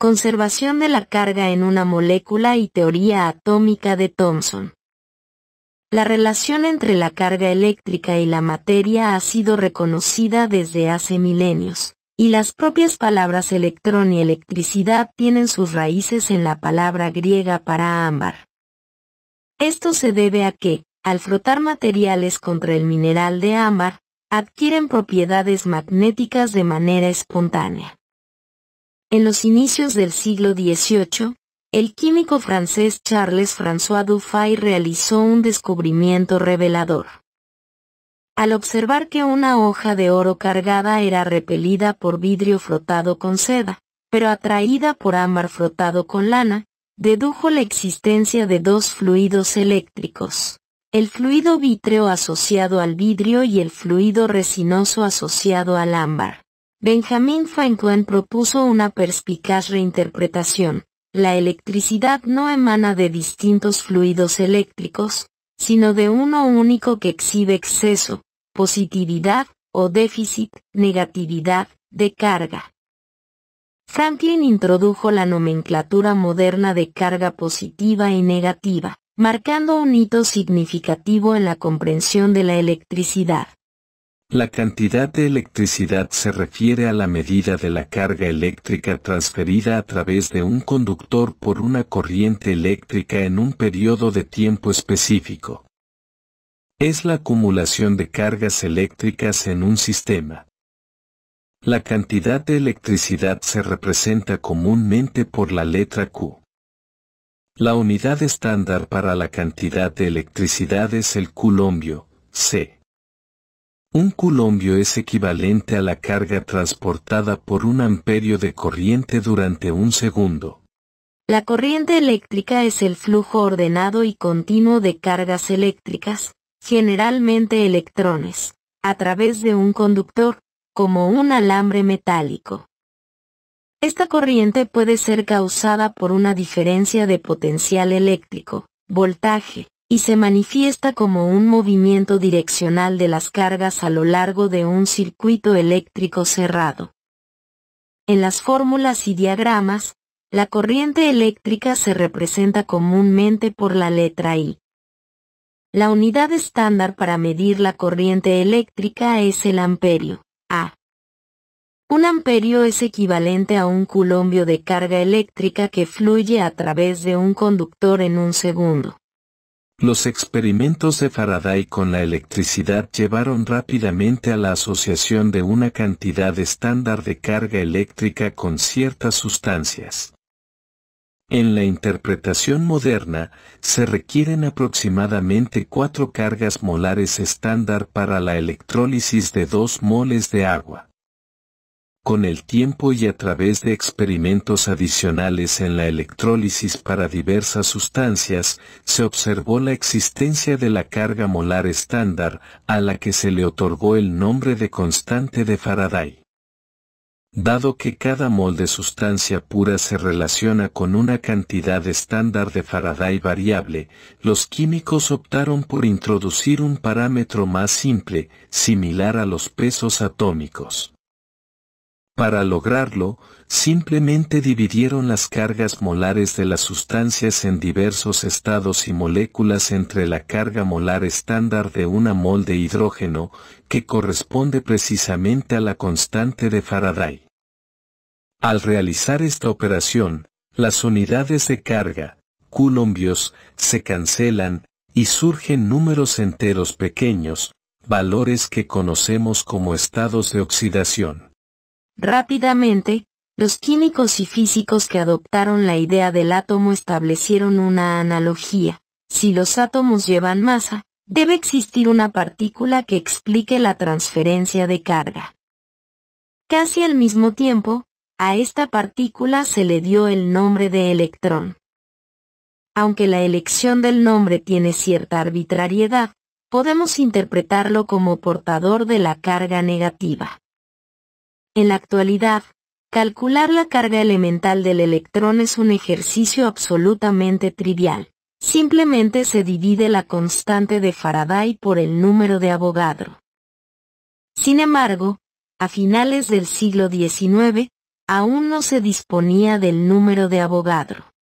Conservación de la carga en una molécula y teoría atómica de Thomson. La relación entre la carga eléctrica y la materia ha sido reconocida desde hace milenios, y las propias palabras electrón y electricidad tienen sus raíces en la palabra griega para ámbar. Esto se debe a que, al frotar materiales contra el mineral de ámbar, adquieren propiedades magnéticas de manera espontánea. En los inicios del siglo XVIII, el químico francés Charles François Dufay realizó un descubrimiento revelador. Al observar que una hoja de oro cargada era repelida por vidrio frotado con seda, pero atraída por ámbar frotado con lana, dedujo la existencia de dos fluidos eléctricos, el fluido vítreo asociado al vidrio y el fluido resinoso asociado al ámbar. Benjamin Franklin propuso una perspicaz reinterpretación. La electricidad no emana de distintos fluidos eléctricos, sino de uno único que exhibe exceso, positividad, o déficit, negatividad, de carga. Franklin introdujo la nomenclatura moderna de carga positiva y negativa, marcando un hito significativo en la comprensión de la electricidad. La cantidad de electricidad se refiere a la medida de la carga eléctrica transferida a través de un conductor por una corriente eléctrica en un periodo de tiempo específico. Es la acumulación de cargas eléctricas en un sistema. La cantidad de electricidad se representa comúnmente por la letra Q. La unidad estándar para la cantidad de electricidad es el coulombio, C. Un coulombio es equivalente a la carga transportada por un amperio de corriente durante un segundo. La corriente eléctrica es el flujo ordenado y continuo de cargas eléctricas, generalmente electrones, a través de un conductor, como un alambre metálico. Esta corriente puede ser causada por una diferencia de potencial eléctrico, voltaje, y se manifiesta como un movimiento direccional de las cargas a lo largo de un circuito eléctrico cerrado. En las fórmulas y diagramas, la corriente eléctrica se representa comúnmente por la letra I. La unidad estándar para medir la corriente eléctrica es el amperio, A. Un amperio es equivalente a un colombio de carga eléctrica que fluye a través de un conductor en un segundo. Los experimentos de Faraday con la electricidad llevaron rápidamente a la asociación de una cantidad estándar de carga eléctrica con ciertas sustancias. En la interpretación moderna, se requieren aproximadamente cuatro cargas molares estándar para la electrólisis de dos moles de agua con el tiempo y a través de experimentos adicionales en la electrólisis para diversas sustancias, se observó la existencia de la carga molar estándar, a la que se le otorgó el nombre de constante de Faraday. Dado que cada mol de sustancia pura se relaciona con una cantidad estándar de Faraday variable, los químicos optaron por introducir un parámetro más simple, similar a los pesos atómicos. Para lograrlo, simplemente dividieron las cargas molares de las sustancias en diversos estados y moléculas entre la carga molar estándar de una mol de hidrógeno, que corresponde precisamente a la constante de Faraday. Al realizar esta operación, las unidades de carga, coulombios, se cancelan, y surgen números enteros pequeños, valores que conocemos como estados de oxidación. Rápidamente, los químicos y físicos que adoptaron la idea del átomo establecieron una analogía. Si los átomos llevan masa, debe existir una partícula que explique la transferencia de carga. Casi al mismo tiempo, a esta partícula se le dio el nombre de electrón. Aunque la elección del nombre tiene cierta arbitrariedad, podemos interpretarlo como portador de la carga negativa. En la actualidad, calcular la carga elemental del electrón es un ejercicio absolutamente trivial. Simplemente se divide la constante de Faraday por el número de Avogadro. Sin embargo, a finales del siglo XIX, aún no se disponía del número de Avogadro.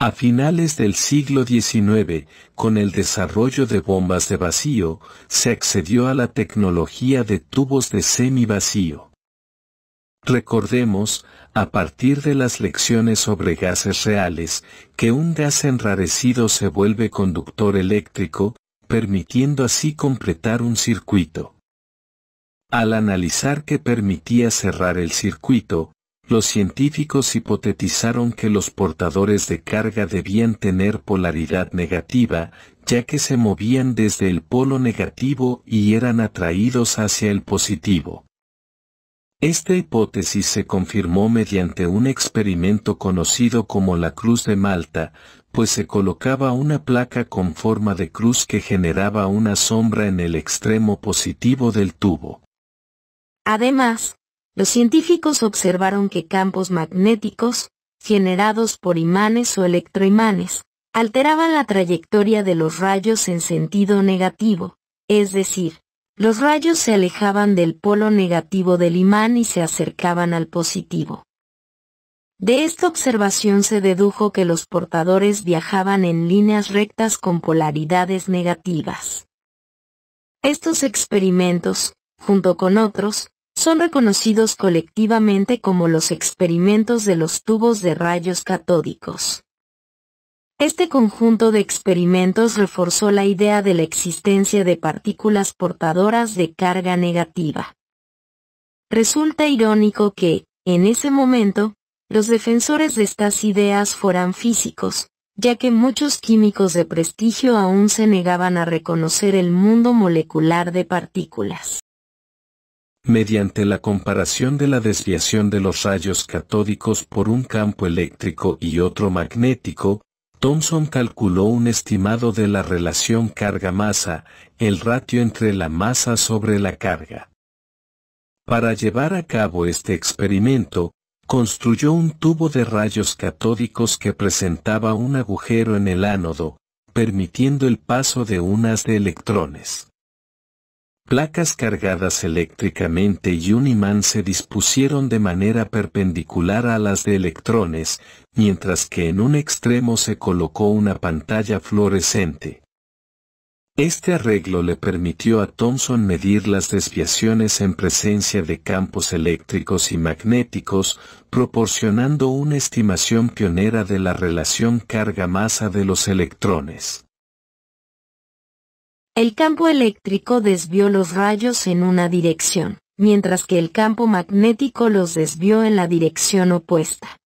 A finales del siglo XIX, con el desarrollo de bombas de vacío, se accedió a la tecnología de tubos de semivacío. Recordemos, a partir de las lecciones sobre gases reales, que un gas enrarecido se vuelve conductor eléctrico, permitiendo así completar un circuito. Al analizar que permitía cerrar el circuito, los científicos hipotetizaron que los portadores de carga debían tener polaridad negativa, ya que se movían desde el polo negativo y eran atraídos hacia el positivo. Esta hipótesis se confirmó mediante un experimento conocido como la Cruz de Malta, pues se colocaba una placa con forma de cruz que generaba una sombra en el extremo positivo del tubo. Además, los científicos observaron que campos magnéticos, generados por imanes o electroimanes, alteraban la trayectoria de los rayos en sentido negativo, es decir, los rayos se alejaban del polo negativo del imán y se acercaban al positivo. De esta observación se dedujo que los portadores viajaban en líneas rectas con polaridades negativas. Estos experimentos, junto con otros, son reconocidos colectivamente como los experimentos de los tubos de rayos catódicos. Este conjunto de experimentos reforzó la idea de la existencia de partículas portadoras de carga negativa. Resulta irónico que, en ese momento, los defensores de estas ideas fueran físicos, ya que muchos químicos de prestigio aún se negaban a reconocer el mundo molecular de partículas mediante la comparación de la desviación de los rayos catódicos por un campo eléctrico y otro magnético, Thomson calculó un estimado de la relación carga-masa, el ratio entre la masa sobre la carga. Para llevar a cabo este experimento, construyó un tubo de rayos catódicos que presentaba un agujero en el ánodo, permitiendo el paso de unas de electrones placas cargadas eléctricamente y un imán se dispusieron de manera perpendicular a las de electrones, mientras que en un extremo se colocó una pantalla fluorescente. Este arreglo le permitió a Thomson medir las desviaciones en presencia de campos eléctricos y magnéticos, proporcionando una estimación pionera de la relación carga-masa de los electrones. El campo eléctrico desvió los rayos en una dirección, mientras que el campo magnético los desvió en la dirección opuesta.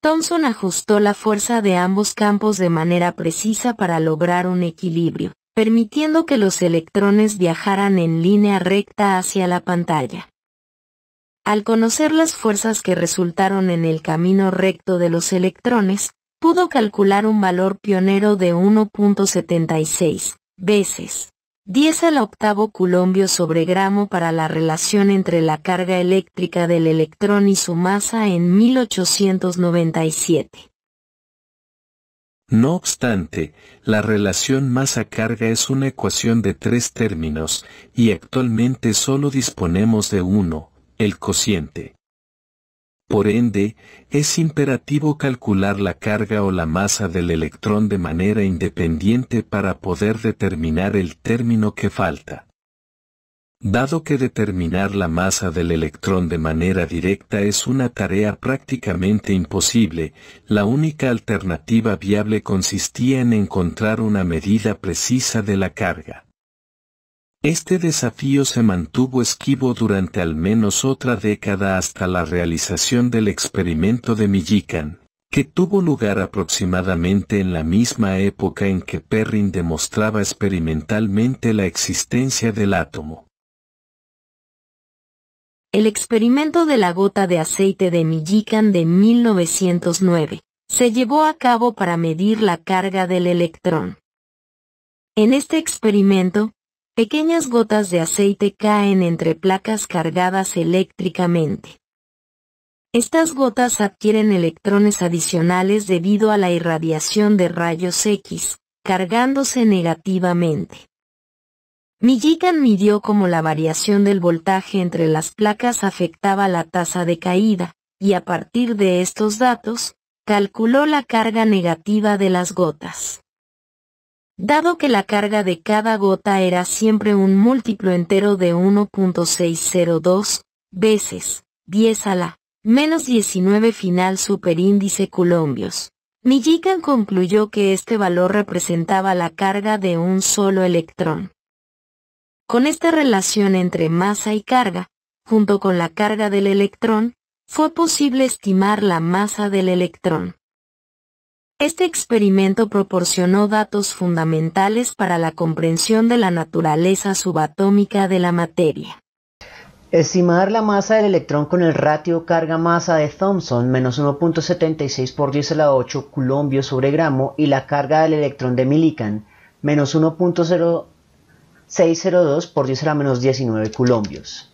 Thomson ajustó la fuerza de ambos campos de manera precisa para lograr un equilibrio, permitiendo que los electrones viajaran en línea recta hacia la pantalla. Al conocer las fuerzas que resultaron en el camino recto de los electrones, pudo calcular un valor pionero de 1.76, veces 10 al octavo culombio sobre gramo para la relación entre la carga eléctrica del electrón y su masa en 1897. No obstante, la relación masa-carga es una ecuación de tres términos, y actualmente solo disponemos de uno, el cociente. Por ende, es imperativo calcular la carga o la masa del electrón de manera independiente para poder determinar el término que falta. Dado que determinar la masa del electrón de manera directa es una tarea prácticamente imposible, la única alternativa viable consistía en encontrar una medida precisa de la carga. Este desafío se mantuvo esquivo durante al menos otra década hasta la realización del experimento de Millikan, que tuvo lugar aproximadamente en la misma época en que Perrin demostraba experimentalmente la existencia del átomo. El experimento de la gota de aceite de Millikan de 1909 se llevó a cabo para medir la carga del electrón. En este experimento, Pequeñas gotas de aceite caen entre placas cargadas eléctricamente. Estas gotas adquieren electrones adicionales debido a la irradiación de rayos X, cargándose negativamente. Millikan midió cómo la variación del voltaje entre las placas afectaba la tasa de caída, y a partir de estos datos, calculó la carga negativa de las gotas dado que la carga de cada gota era siempre un múltiplo entero de 1.602 veces 10 a la menos 19 final superíndice colombios, Millikan concluyó que este valor representaba la carga de un solo electrón. Con esta relación entre masa y carga, junto con la carga del electrón, fue posible estimar la masa del electrón. Este experimento proporcionó datos fundamentales para la comprensión de la naturaleza subatómica de la materia. Estimar la masa del electrón con el ratio carga-masa de Thomson menos 1.76 por 10 a la 8 colombios sobre gramo y la carga del electrón de Millikan menos 1.0602 por 10 a la menos 19 colombios.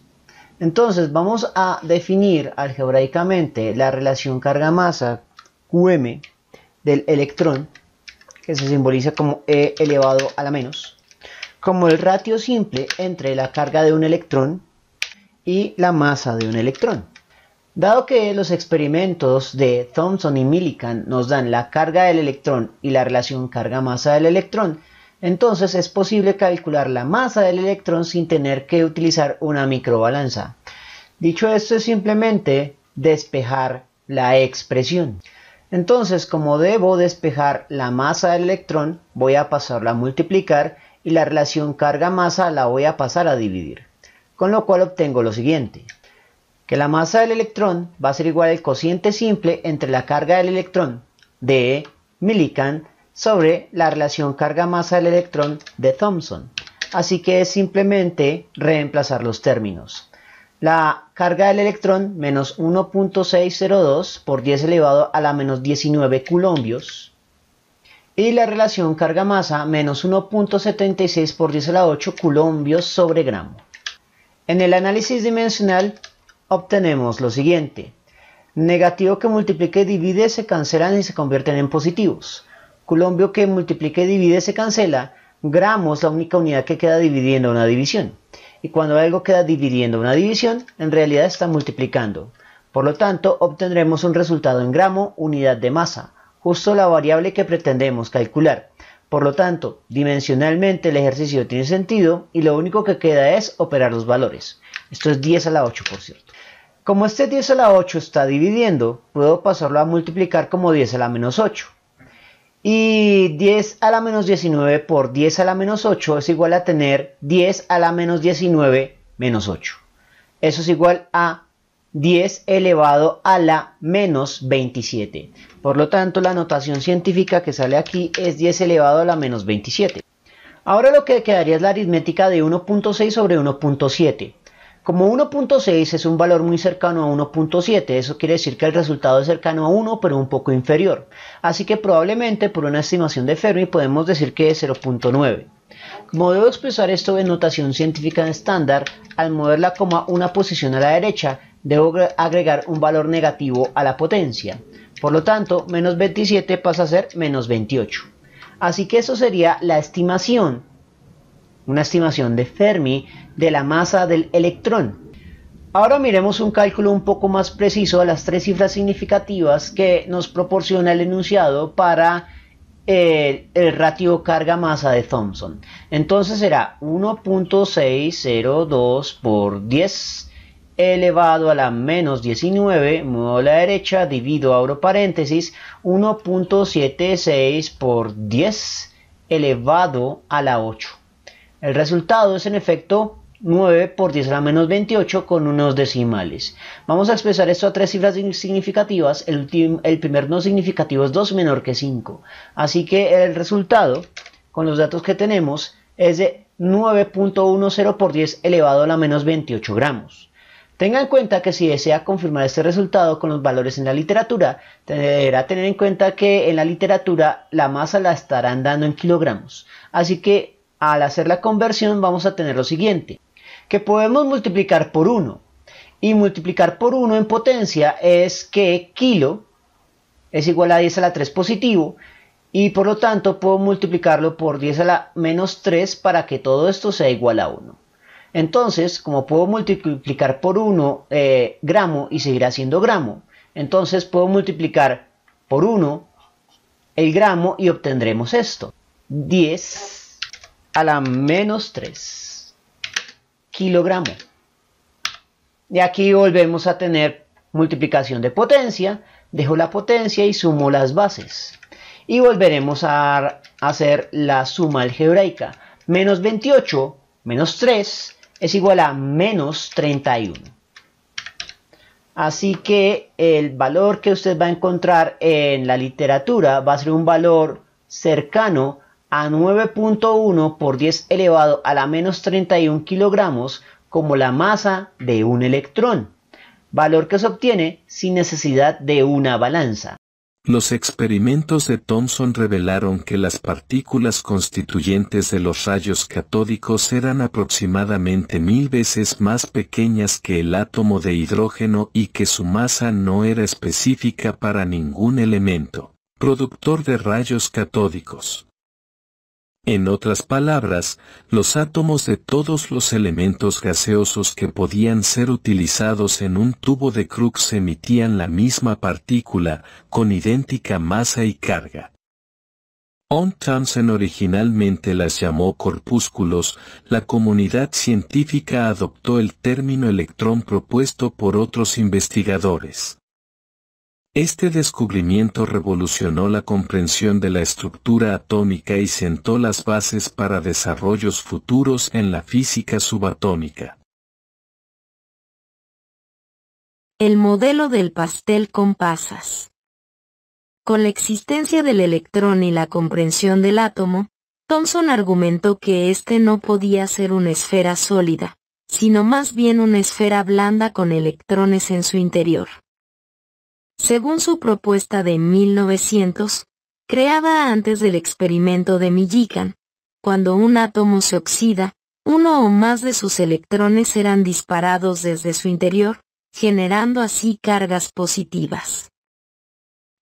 Entonces vamos a definir algebraicamente la relación carga-masa QM del electrón, que se simboliza como E elevado a la menos, como el ratio simple entre la carga de un electrón y la masa de un electrón. Dado que los experimentos de Thomson y Millikan nos dan la carga del electrón y la relación carga-masa del electrón, entonces es posible calcular la masa del electrón sin tener que utilizar una microbalanza. Dicho esto es simplemente despejar la expresión. Entonces, como debo despejar la masa del electrón, voy a pasarla a multiplicar y la relación carga-masa la voy a pasar a dividir. Con lo cual obtengo lo siguiente, que la masa del electrón va a ser igual al cociente simple entre la carga del electrón de Millikan sobre la relación carga-masa del electrón de Thomson. Así que es simplemente reemplazar los términos. La carga del electrón menos 1.602 por 10 elevado a la menos 19 coulombios. Y la relación carga-masa menos 1.76 por 10 a la 8 coulombios sobre gramo. En el análisis dimensional obtenemos lo siguiente. Negativo que multiplique y divide se cancelan y se convierten en positivos. Coulombio que multiplique y divide se cancela. Gramos la única unidad que queda dividiendo una división y cuando algo queda dividiendo una división, en realidad está multiplicando. Por lo tanto, obtendremos un resultado en gramo, unidad de masa, justo la variable que pretendemos calcular. Por lo tanto, dimensionalmente el ejercicio tiene sentido y lo único que queda es operar los valores. Esto es 10 a la 8, por cierto. Como este 10 a la 8 está dividiendo, puedo pasarlo a multiplicar como 10 a la menos 8. Y 10 a la menos 19 por 10 a la menos 8 es igual a tener 10 a la menos 19 menos 8. Eso es igual a 10 elevado a la menos 27. Por lo tanto, la notación científica que sale aquí es 10 elevado a la menos 27. Ahora lo que quedaría es la aritmética de 1.6 sobre 1.7. Como 1.6 es un valor muy cercano a 1.7, eso quiere decir que el resultado es cercano a 1 pero un poco inferior. Así que probablemente por una estimación de Fermi podemos decir que es 0.9. Como debo expresar esto en notación científica estándar, al mover la coma una posición a la derecha, debo agregar un valor negativo a la potencia. Por lo tanto, menos 27 pasa a ser menos 28. Así que eso sería la estimación una estimación de Fermi de la masa del electrón. Ahora miremos un cálculo un poco más preciso a las tres cifras significativas que nos proporciona el enunciado para eh, el, ratio carga-masa de Thomson. Entonces será 1.602 por 10 elevado a la menos 19, muevo a la derecha, divido abro paréntesis, 1.76 por 10 elevado a la 8. El resultado es en efecto 9 por 10 a la menos 28 con unos decimales. Vamos a expresar esto a tres cifras significativas. El, primer no significativo es 2 menor que 5. Así que el resultado, con los datos que tenemos, es de 9.10 por 10 elevado a la menos 28 gramos. Tenga en cuenta que si desea confirmar este resultado con los valores en la literatura, deberá tener en cuenta que en la literatura la masa la estarán dando en kilogramos. Así que al hacer la conversión vamos a tener lo siguiente, que podemos multiplicar por 1. Y multiplicar por 1 en potencia es que kilo es igual a 10 a la 3 positivo y por lo tanto puedo multiplicarlo por 10 a la menos 3 para que todo esto sea igual a 1. Entonces, como puedo multiplicar por 1 eh, gramo y seguirá siendo gramo, entonces puedo multiplicar por 1 el gramo y obtendremos esto. 10 a la menos 3 kilogramo. Y aquí volvemos a tener multiplicación de potencia. Dejo la potencia y sumo las bases. Y volveremos a hacer la suma algebraica. Menos 28 menos 3 es igual a menos 31. Así que el valor que usted va a encontrar en la literatura va a ser un valor cercano a 9.1 por 10 elevado a la menos 31 kilogramos como la masa de un electrón, valor que se obtiene sin necesidad de una balanza. Los experimentos de Thomson revelaron que las partículas constituyentes de los rayos catódicos eran aproximadamente mil veces más pequeñas que el átomo de hidrógeno y que su masa no era específica para ningún elemento productor de rayos catódicos. En otras palabras, los átomos de todos los elementos gaseosos que podían ser utilizados en un tubo de crux emitían la misma partícula, con idéntica masa y carga. On Thompson originalmente las llamó corpúsculos, la comunidad científica adoptó el término electrón propuesto por otros investigadores. Este descubrimiento revolucionó la comprensión de la estructura atómica y sentó las bases para desarrollos futuros en la física subatómica. El modelo del pastel con pasas. Con la existencia del electrón y la comprensión del átomo, Thomson argumentó que éste no podía ser una esfera sólida, sino más bien una esfera blanda con electrones en su interior según su propuesta de 1900, creada antes del experimento de Millikan. Cuando un átomo se oxida, uno o más de sus electrones serán disparados desde su interior, generando así cargas positivas.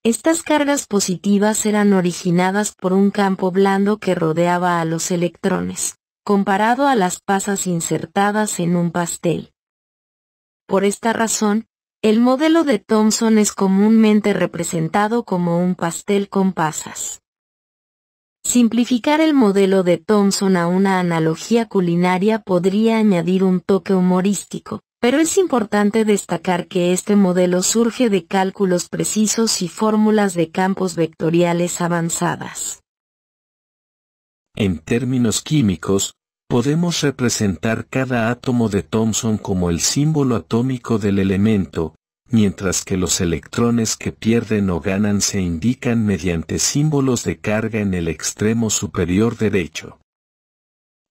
Estas cargas positivas eran originadas por un campo blando que rodeaba a los electrones, comparado a las pasas insertadas en un pastel. Por esta razón, el modelo de Thomson es comúnmente representado como un pastel con pasas. Simplificar el modelo de Thomson a una analogía culinaria podría añadir un toque humorístico, pero es importante destacar que este modelo surge de cálculos precisos y fórmulas de campos vectoriales avanzadas. En términos químicos, Podemos representar cada átomo de Thomson como el símbolo atómico del elemento, mientras que los electrones que pierden o ganan se indican mediante símbolos de carga en el extremo superior derecho.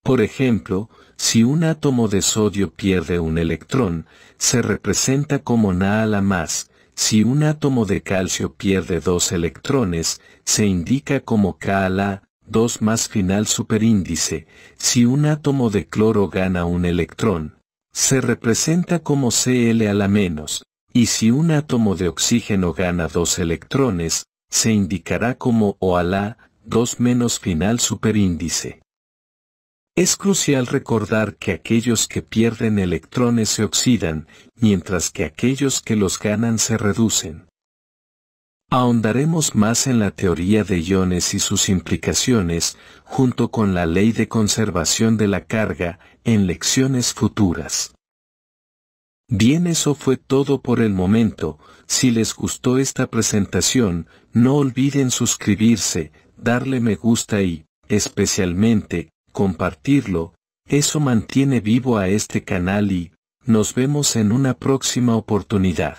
Por ejemplo, si un átomo de sodio pierde un electrón, se representa como Na a la más, si un átomo de calcio pierde dos electrones, se indica como Ka a la, 2 más final superíndice, si un átomo de cloro gana un electrón, se representa como Cl a la menos, y si un átomo de oxígeno gana dos electrones, se indicará como O a la 2 menos final superíndice. Es crucial recordar que aquellos que pierden electrones se oxidan, mientras que aquellos que los ganan se reducen. Ahondaremos más en la teoría de iones y sus implicaciones, junto con la ley de conservación de la carga, en lecciones futuras. Bien eso fue todo por el momento, si les gustó esta presentación, no olviden suscribirse, darle me gusta y, especialmente, compartirlo, eso mantiene vivo a este canal y, nos vemos en una próxima oportunidad.